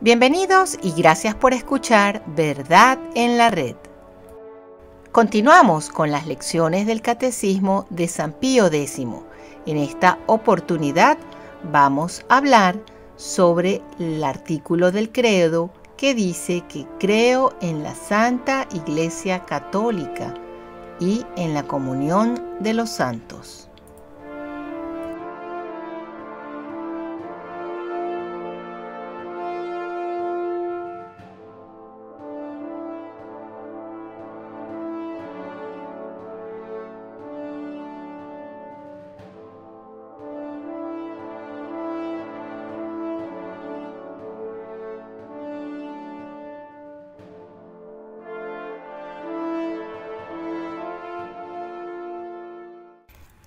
Bienvenidos y gracias por escuchar Verdad en la Red. Continuamos con las lecciones del Catecismo de San Pío X. En esta oportunidad vamos a hablar sobre el artículo del credo que dice que creo en la Santa Iglesia Católica y en la comunión de los santos.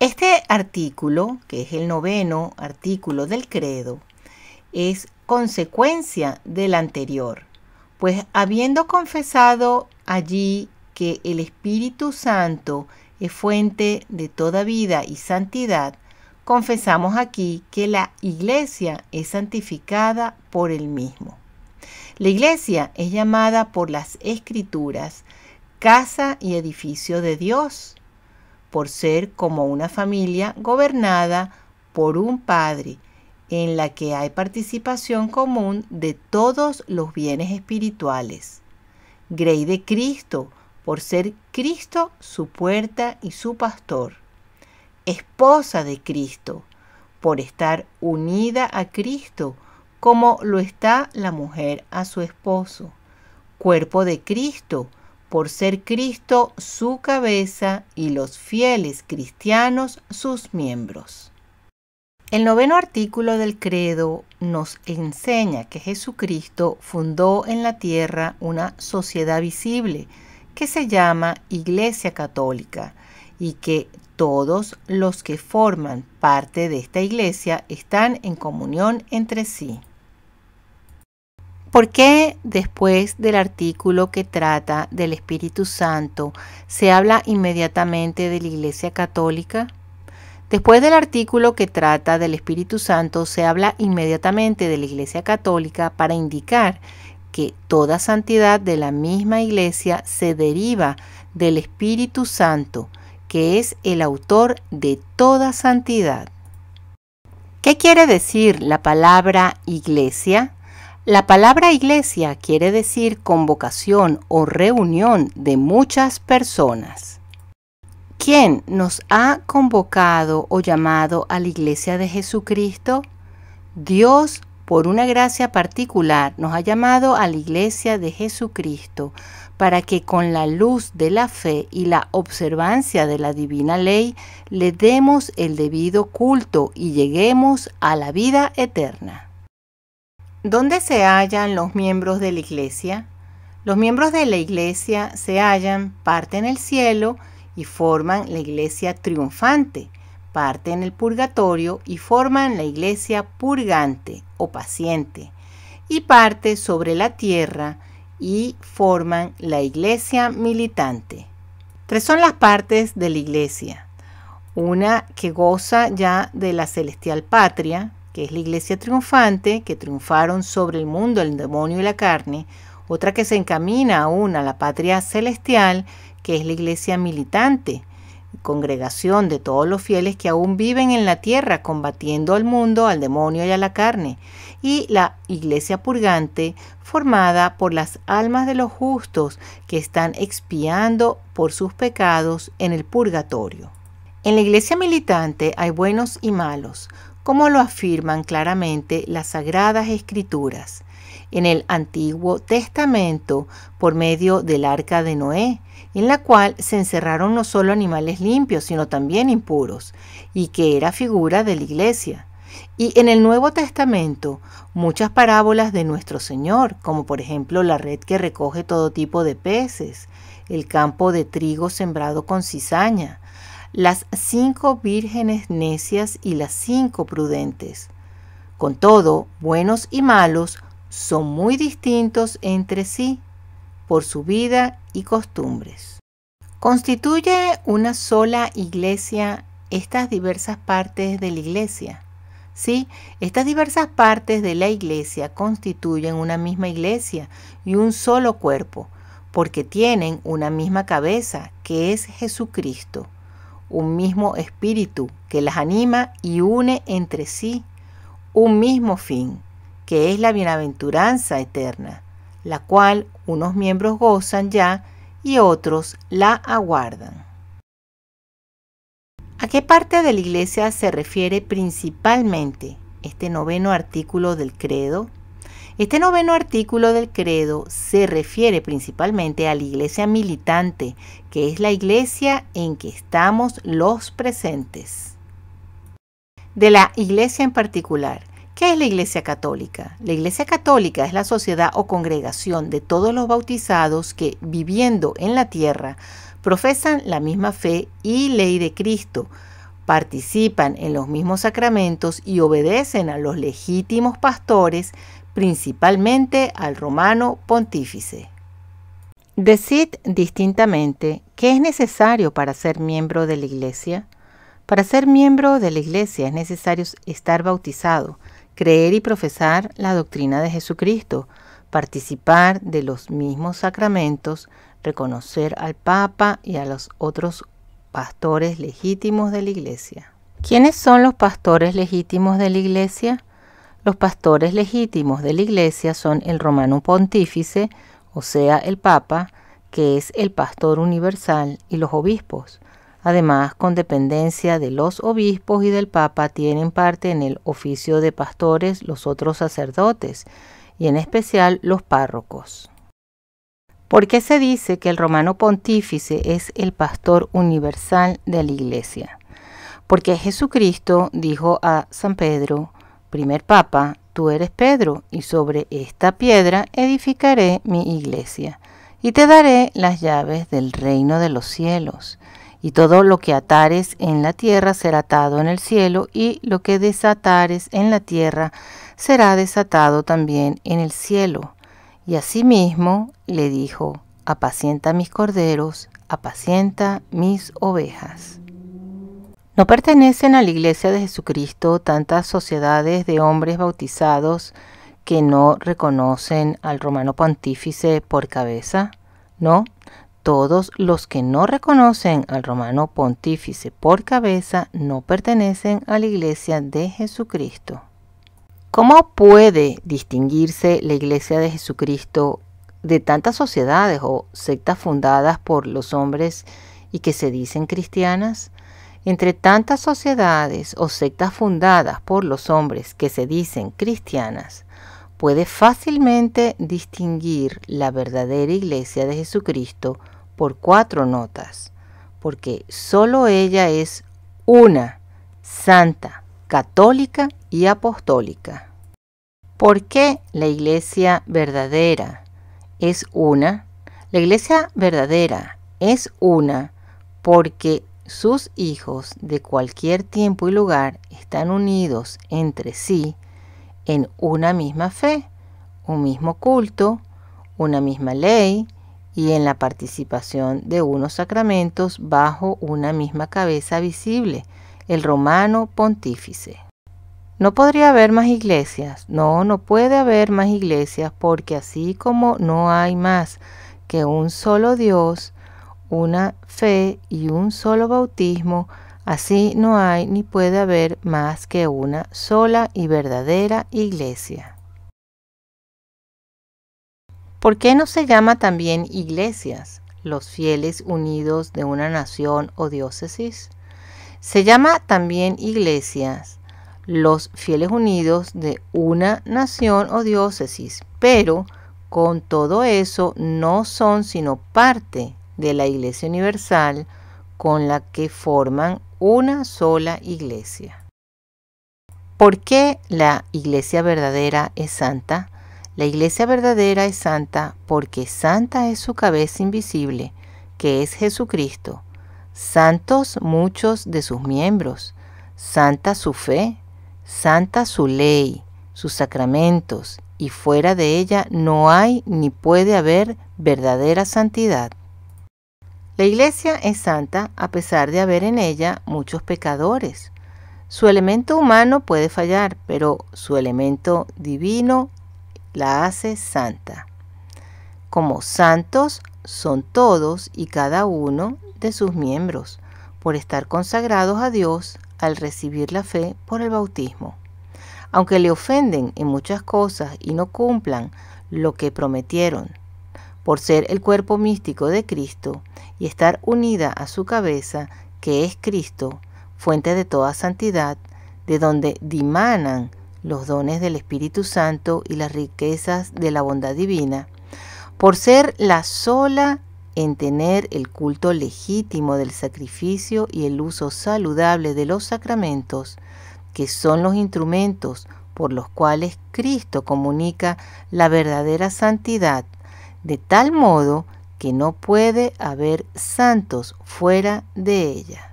Este artículo, que es el noveno artículo del credo, es consecuencia del anterior, pues habiendo confesado allí que el Espíritu Santo es fuente de toda vida y santidad, confesamos aquí que la iglesia es santificada por el mismo. La iglesia es llamada por las escrituras casa y edificio de Dios por ser como una familia gobernada por un padre, en la que hay participación común de todos los bienes espirituales. Grey de Cristo, por ser Cristo su puerta y su pastor. Esposa de Cristo, por estar unida a Cristo, como lo está la mujer a su esposo. Cuerpo de Cristo, por ser Cristo su cabeza y los fieles cristianos sus miembros. El noveno artículo del credo nos enseña que Jesucristo fundó en la tierra una sociedad visible que se llama Iglesia Católica y que todos los que forman parte de esta iglesia están en comunión entre sí. ¿Por qué después del artículo que trata del Espíritu Santo se habla inmediatamente de la Iglesia Católica? Después del artículo que trata del Espíritu Santo se habla inmediatamente de la Iglesia Católica para indicar que toda santidad de la misma Iglesia se deriva del Espíritu Santo, que es el autor de toda santidad. ¿Qué quiere decir la palabra Iglesia? La palabra iglesia quiere decir convocación o reunión de muchas personas. ¿Quién nos ha convocado o llamado a la iglesia de Jesucristo? Dios, por una gracia particular, nos ha llamado a la iglesia de Jesucristo para que con la luz de la fe y la observancia de la divina ley le demos el debido culto y lleguemos a la vida eterna. ¿Dónde se hallan los miembros de la iglesia? Los miembros de la iglesia se hallan parte en el cielo y forman la iglesia triunfante, parte en el purgatorio y forman la iglesia purgante o paciente, y parte sobre la tierra y forman la iglesia militante. Tres son las partes de la iglesia. Una que goza ya de la celestial patria, que es la iglesia triunfante, que triunfaron sobre el mundo, el demonio y la carne, otra que se encamina aún a la patria celestial, que es la iglesia militante, congregación de todos los fieles que aún viven en la tierra combatiendo al mundo, al demonio y a la carne, y la iglesia purgante formada por las almas de los justos que están expiando por sus pecados en el purgatorio. En la iglesia militante hay buenos y malos, como lo afirman claramente las Sagradas Escrituras, en el Antiguo Testamento por medio del arca de Noé, en la cual se encerraron no solo animales limpios, sino también impuros, y que era figura de la iglesia. Y en el Nuevo Testamento, muchas parábolas de nuestro Señor, como por ejemplo la red que recoge todo tipo de peces, el campo de trigo sembrado con cizaña, las cinco vírgenes necias y las cinco prudentes. Con todo, buenos y malos son muy distintos entre sí por su vida y costumbres. ¿Constituye una sola iglesia estas diversas partes de la iglesia? Sí, estas diversas partes de la iglesia constituyen una misma iglesia y un solo cuerpo, porque tienen una misma cabeza, que es Jesucristo un mismo espíritu que las anima y une entre sí, un mismo fin, que es la bienaventuranza eterna, la cual unos miembros gozan ya y otros la aguardan. ¿A qué parte de la Iglesia se refiere principalmente este noveno artículo del credo? Este noveno artículo del credo se refiere principalmente a la iglesia militante, que es la iglesia en que estamos los presentes. De la iglesia en particular, ¿Qué es la Iglesia Católica? La Iglesia Católica es la sociedad o congregación de todos los bautizados que, viviendo en la tierra, profesan la misma fe y ley de Cristo, participan en los mismos sacramentos y obedecen a los legítimos pastores principalmente al romano pontífice. Decid distintamente qué es necesario para ser miembro de la Iglesia. Para ser miembro de la Iglesia es necesario estar bautizado, creer y profesar la doctrina de Jesucristo, participar de los mismos sacramentos, reconocer al Papa y a los otros pastores legítimos de la Iglesia. ¿Quiénes son los pastores legítimos de la Iglesia? Los pastores legítimos de la Iglesia son el romano pontífice, o sea, el Papa, que es el pastor universal, y los obispos. Además, con dependencia de los obispos y del Papa, tienen parte en el oficio de pastores los otros sacerdotes, y en especial los párrocos. ¿Por qué se dice que el romano pontífice es el pastor universal de la Iglesia? Porque Jesucristo dijo a San Pedro, primer papa, tú eres Pedro, y sobre esta piedra edificaré mi iglesia, y te daré las llaves del reino de los cielos. Y todo lo que atares en la tierra será atado en el cielo, y lo que desatares en la tierra será desatado también en el cielo. Y asimismo le dijo, apacienta mis corderos, apacienta mis ovejas. No pertenecen a la Iglesia de Jesucristo tantas sociedades de hombres bautizados que no reconocen al romano pontífice por cabeza. No, todos los que no reconocen al romano pontífice por cabeza no pertenecen a la Iglesia de Jesucristo. ¿Cómo puede distinguirse la Iglesia de Jesucristo de tantas sociedades o sectas fundadas por los hombres y que se dicen cristianas? Entre tantas sociedades o sectas fundadas por los hombres que se dicen cristianas, puede fácilmente distinguir la verdadera iglesia de Jesucristo por cuatro notas, porque sólo ella es una, santa, católica y apostólica. ¿Por qué la iglesia verdadera es una? La iglesia verdadera es una porque sus hijos de cualquier tiempo y lugar están unidos entre sí en una misma fe, un mismo culto, una misma ley y en la participación de unos sacramentos bajo una misma cabeza visible, el romano pontífice. No podría haber más iglesias, no, no puede haber más iglesias porque así como no hay más que un solo Dios, una fe y un solo bautismo, así no hay ni puede haber más que una sola y verdadera iglesia. ¿Por qué no se llama también iglesias los fieles unidos de una nación o diócesis? Se llama también iglesias los fieles unidos de una nación o diócesis, pero con todo eso no son sino parte de la Iglesia Universal con la que forman una sola iglesia. ¿Por qué la iglesia verdadera es santa? La iglesia verdadera es santa porque santa es su cabeza invisible, que es Jesucristo, santos muchos de sus miembros, santa su fe, santa su ley, sus sacramentos, y fuera de ella no hay ni puede haber verdadera santidad. La iglesia es santa a pesar de haber en ella muchos pecadores. Su elemento humano puede fallar, pero su elemento divino la hace santa. Como santos son todos y cada uno de sus miembros, por estar consagrados a Dios al recibir la fe por el bautismo. Aunque le ofenden en muchas cosas y no cumplan lo que prometieron, por ser el cuerpo místico de Cristo y estar unida a su cabeza, que es Cristo, fuente de toda santidad, de donde dimanan los dones del Espíritu Santo y las riquezas de la bondad divina, por ser la sola en tener el culto legítimo del sacrificio y el uso saludable de los sacramentos, que son los instrumentos por los cuales Cristo comunica la verdadera santidad de tal modo que no puede haber santos fuera de ella.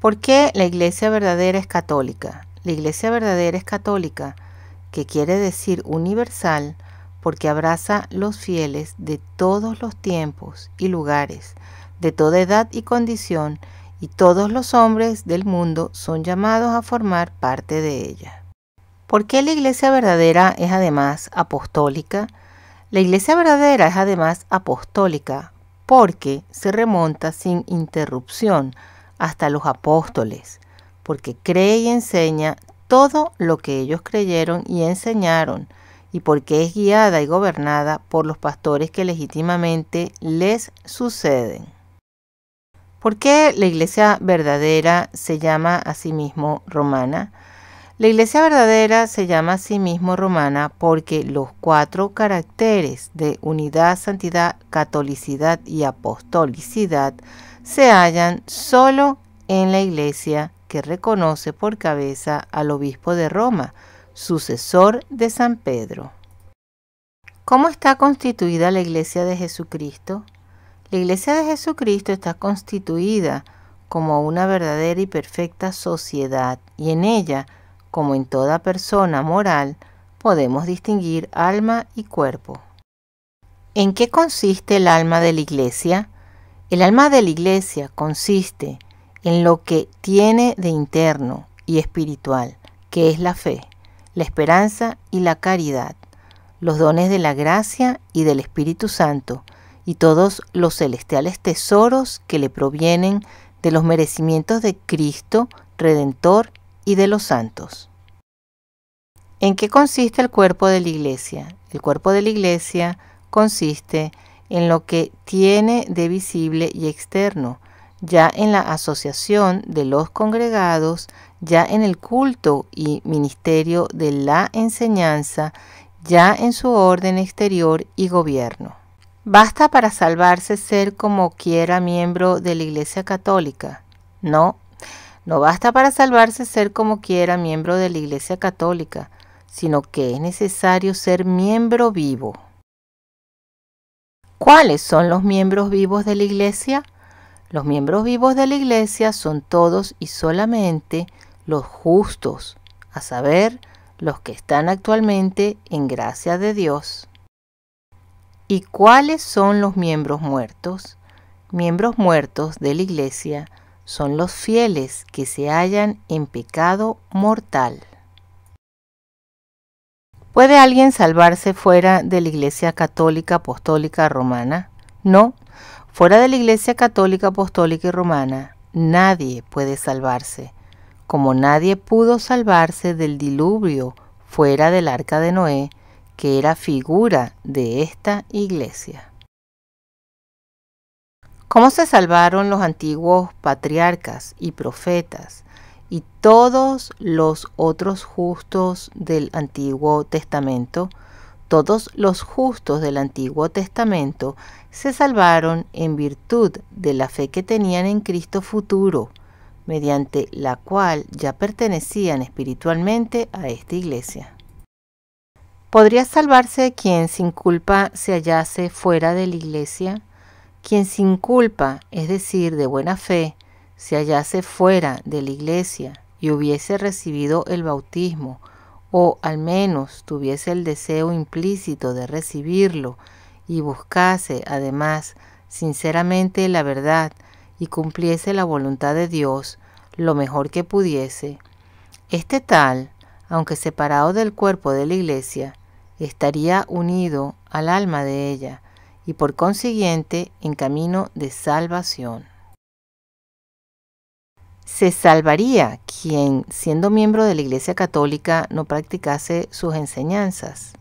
¿Por qué la iglesia verdadera es católica? La iglesia verdadera es católica, que quiere decir universal, porque abraza los fieles de todos los tiempos y lugares, de toda edad y condición, y todos los hombres del mundo son llamados a formar parte de ella. ¿Por qué la iglesia verdadera es además apostólica? La iglesia verdadera es además apostólica porque se remonta sin interrupción hasta los apóstoles, porque cree y enseña todo lo que ellos creyeron y enseñaron, y porque es guiada y gobernada por los pastores que legítimamente les suceden. ¿Por qué la iglesia verdadera se llama a sí mismo romana? La iglesia verdadera se llama a sí mismo romana porque los cuatro caracteres de unidad, santidad, catolicidad y apostolicidad se hallan solo en la iglesia que reconoce por cabeza al obispo de Roma, sucesor de San Pedro. ¿Cómo está constituida la iglesia de Jesucristo? La iglesia de Jesucristo está constituida como una verdadera y perfecta sociedad y en ella como en toda persona moral, podemos distinguir alma y cuerpo. ¿En qué consiste el alma de la Iglesia? El alma de la Iglesia consiste en lo que tiene de interno y espiritual, que es la fe, la esperanza y la caridad, los dones de la gracia y del Espíritu Santo, y todos los celestiales tesoros que le provienen de los merecimientos de Cristo, Redentor y de los santos. ¿En qué consiste el cuerpo de la iglesia? El cuerpo de la iglesia consiste en lo que tiene de visible y externo, ya en la asociación de los congregados, ya en el culto y ministerio de la enseñanza, ya en su orden exterior y gobierno. Basta para salvarse ser como quiera miembro de la Iglesia Católica. No no basta para salvarse ser como quiera miembro de la Iglesia Católica, sino que es necesario ser miembro vivo. ¿Cuáles son los miembros vivos de la Iglesia? Los miembros vivos de la Iglesia son todos y solamente los justos, a saber, los que están actualmente en gracia de Dios. ¿Y cuáles son los miembros muertos? Miembros muertos de la Iglesia son los fieles que se hallan en pecado mortal. ¿Puede alguien salvarse fuera de la Iglesia Católica Apostólica Romana? No, fuera de la Iglesia Católica Apostólica y Romana, nadie puede salvarse, como nadie pudo salvarse del diluvio fuera del arca de Noé, que era figura de esta iglesia. ¿Cómo se salvaron los antiguos patriarcas y profetas y todos los otros justos del Antiguo Testamento? Todos los justos del Antiguo Testamento se salvaron en virtud de la fe que tenían en Cristo futuro, mediante la cual ya pertenecían espiritualmente a esta iglesia. ¿Podría salvarse quien sin culpa se hallase fuera de la iglesia? Quien sin culpa, es decir, de buena fe, se hallase fuera de la iglesia y hubiese recibido el bautismo, o al menos tuviese el deseo implícito de recibirlo, y buscase, además, sinceramente la verdad, y cumpliese la voluntad de Dios lo mejor que pudiese, este tal, aunque separado del cuerpo de la iglesia, estaría unido al alma de ella, y por consiguiente en camino de salvación. Se salvaría quien, siendo miembro de la Iglesia Católica, no practicase sus enseñanzas.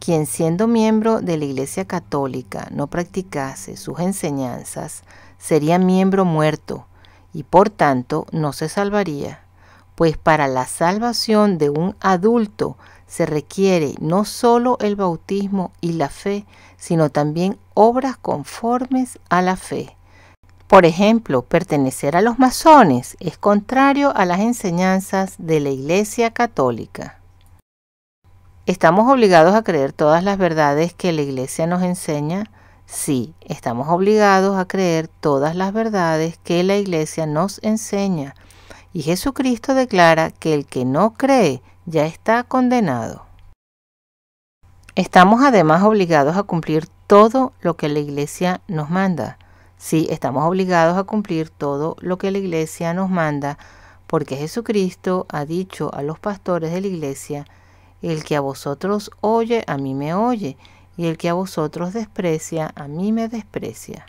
Quien, siendo miembro de la Iglesia Católica, no practicase sus enseñanzas, sería miembro muerto y por tanto no se salvaría, pues para la salvación de un adulto se requiere no solo el bautismo y la fe, sino también obras conformes a la fe. Por ejemplo, pertenecer a los masones es contrario a las enseñanzas de la Iglesia Católica. ¿Estamos obligados a creer todas las verdades que la Iglesia nos enseña? Sí, estamos obligados a creer todas las verdades que la Iglesia nos enseña. Y Jesucristo declara que el que no cree ya está condenado. Estamos además obligados a cumplir todo lo que la Iglesia nos manda. Sí, estamos obligados a cumplir todo lo que la Iglesia nos manda, porque Jesucristo ha dicho a los pastores de la Iglesia, el que a vosotros oye, a mí me oye, y el que a vosotros desprecia, a mí me desprecia.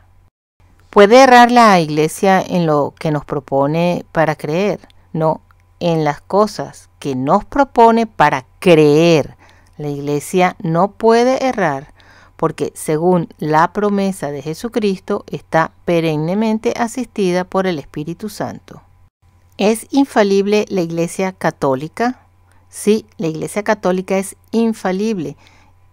Puede errar la Iglesia en lo que nos propone para creer, no en las cosas que nos propone para creer. La iglesia no puede errar porque según la promesa de Jesucristo está perennemente asistida por el Espíritu Santo. ¿Es infalible la Iglesia Católica? Sí, la Iglesia Católica es infalible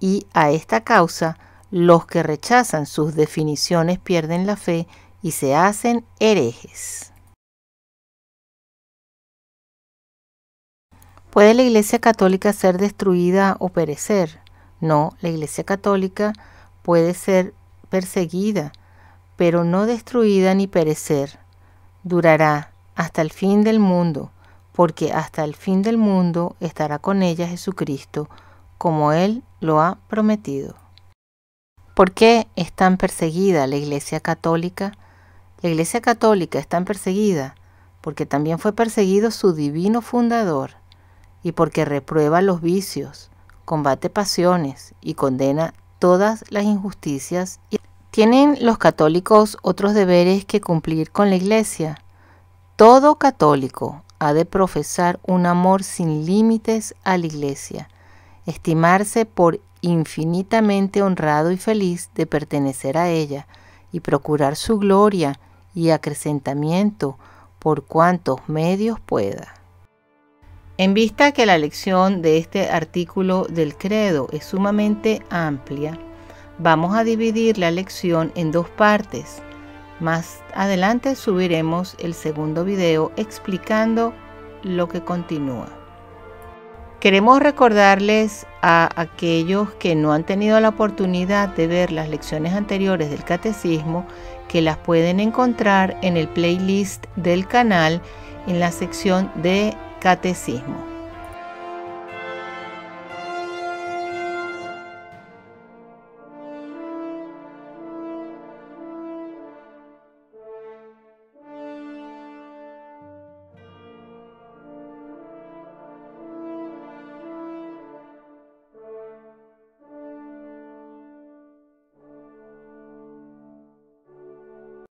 y a esta causa los que rechazan sus definiciones pierden la fe y se hacen herejes. ¿Puede la Iglesia Católica ser destruida o perecer? No, la Iglesia Católica puede ser perseguida, pero no destruida ni perecer. Durará hasta el fin del mundo, porque hasta el fin del mundo estará con ella Jesucristo, como Él lo ha prometido. ¿Por qué es tan perseguida la Iglesia Católica? La Iglesia Católica es tan perseguida porque también fue perseguido su divino fundador, y porque reprueba los vicios, combate pasiones y condena todas las injusticias. ¿Tienen los católicos otros deberes que cumplir con la Iglesia? Todo católico ha de profesar un amor sin límites a la Iglesia, estimarse por infinitamente honrado y feliz de pertenecer a ella, y procurar su gloria y acrecentamiento por cuantos medios pueda. En vista que la lección de este artículo del credo es sumamente amplia, vamos a dividir la lección en dos partes. Más adelante subiremos el segundo video explicando lo que continúa. Queremos recordarles a aquellos que no han tenido la oportunidad de ver las lecciones anteriores del catecismo que las pueden encontrar en el playlist del canal en la sección de Catecismo.